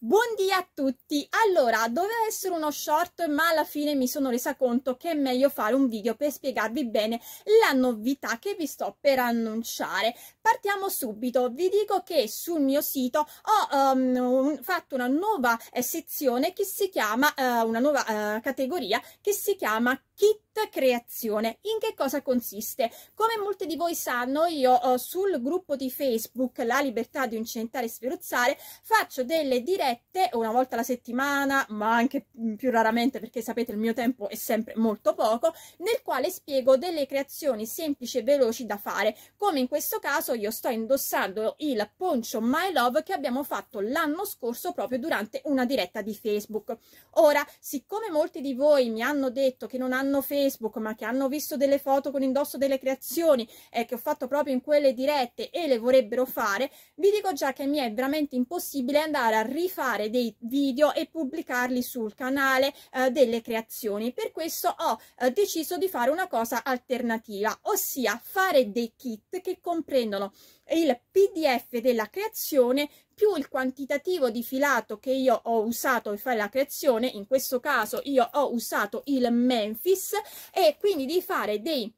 Buon dia a tutti! Allora, doveva essere uno short, ma alla fine mi sono resa conto che è meglio fare un video per spiegarvi bene la novità che vi sto per annunciare. Partiamo subito, vi dico che sul mio sito ho um, un, fatto una nuova eh, sezione che si chiama, eh, una nuova eh, categoria che si chiama kit creazione. In che cosa consiste? Come molti di voi sanno, io ho eh, sul gruppo di Facebook La libertà di incendiare e sferozzare faccio delle dirette una volta alla settimana, ma anche mm, più raramente perché sapete il mio tempo è sempre molto poco, nel quale spiego delle creazioni semplici e veloci da fare. Come in questo caso io sto indossando il poncho My Love che abbiamo fatto l'anno scorso proprio durante una diretta di Facebook. Ora, siccome molti di voi mi hanno detto che non hanno hanno Facebook, ma che hanno visto delle foto con indosso delle creazioni e che ho fatto proprio in quelle dirette e le vorrebbero fare, vi dico già che mi è veramente impossibile andare a rifare dei video e pubblicarli sul canale eh, delle creazioni. Per questo ho eh, deciso di fare una cosa alternativa, ossia fare dei kit che comprendono il PDF della creazione più il quantitativo di filato che io ho usato per fare la creazione, in questo caso io ho usato il Memphis e quindi di fare dei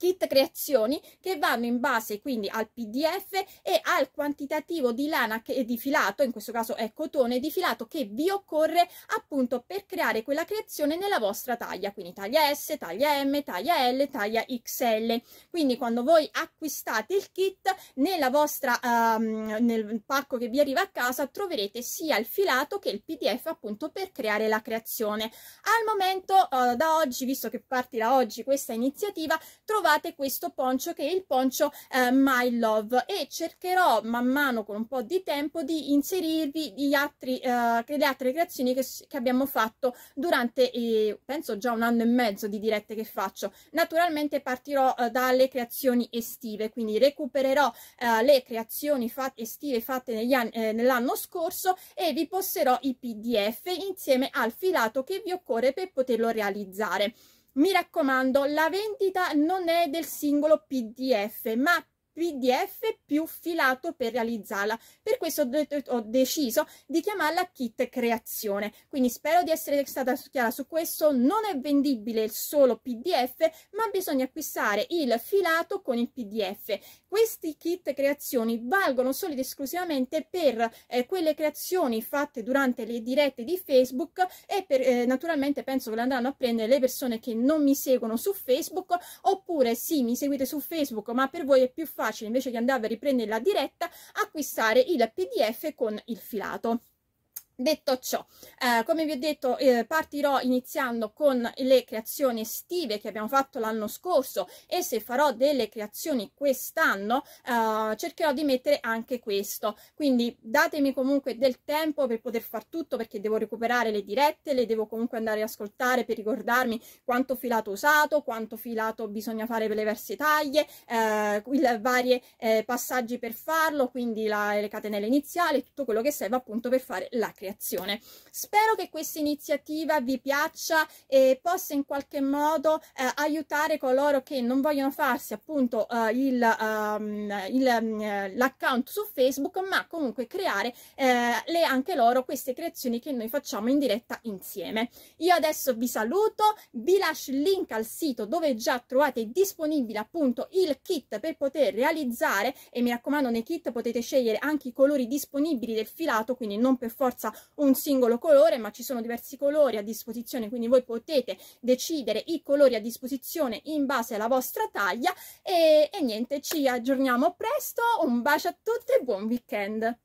kit creazioni che vanno in base quindi al pdf e al quantitativo di lana e di filato in questo caso è cotone di filato che vi occorre appunto per creare quella creazione nella vostra taglia quindi taglia S, taglia M, taglia L, taglia XL quindi quando voi acquistate il kit nella vostra um, nel pacco che vi arriva a casa troverete sia il filato che il pdf appunto per creare la creazione al momento uh, da oggi visto che partirà oggi questa iniziativa trovate trovate questo poncio che è il poncio eh, My Love e cercherò man mano con un po' di tempo di inserirvi gli altri, eh, le altre creazioni che, che abbiamo fatto durante eh, penso già un anno e mezzo di dirette che faccio naturalmente partirò eh, dalle creazioni estive quindi recupererò eh, le creazioni fatte, estive fatte eh, nell'anno scorso e vi posterò i pdf insieme al filato che vi occorre per poterlo realizzare mi raccomando la vendita non è del singolo pdf ma pdf più filato per realizzarla per questo ho, de ho deciso di chiamarla kit creazione quindi spero di essere stata chiara su questo non è vendibile il solo pdf ma bisogna acquistare il filato con il pdf questi kit creazioni valgono solo ed esclusivamente per eh, quelle creazioni fatte durante le dirette di facebook e per eh, naturalmente penso che le andranno a prendere le persone che non mi seguono su facebook oppure sì mi seguite su facebook ma per voi è più facile facile invece che andare a riprendere la diretta acquistare il pdf con il filato Detto ciò, eh, come vi ho detto, eh, partirò iniziando con le creazioni estive che abbiamo fatto l'anno scorso e se farò delle creazioni quest'anno eh, cercherò di mettere anche questo. Quindi datemi comunque del tempo per poter far tutto perché devo recuperare le dirette, le devo comunque andare ad ascoltare per ricordarmi quanto filato usato, quanto filato bisogna fare per le diverse taglie, eh, il, vari eh, passaggi per farlo, quindi la, le catenelle iniziali, tutto quello che serve appunto per fare la creazione creazione. Spero che questa iniziativa vi piaccia e possa in qualche modo eh, aiutare coloro che non vogliono farsi appunto eh, il, um, il, mm, l'account su Facebook, ma comunque creare eh, le, anche loro queste creazioni che noi facciamo in diretta insieme. Io adesso vi saluto, vi lascio il link al sito dove già trovate disponibile appunto il kit per poter realizzare e mi raccomando nei kit potete scegliere anche i colori disponibili del filato quindi non per forza un singolo colore, ma ci sono diversi colori a disposizione, quindi voi potete decidere i colori a disposizione in base alla vostra taglia e, e niente, ci aggiorniamo presto, un bacio a tutti e buon weekend!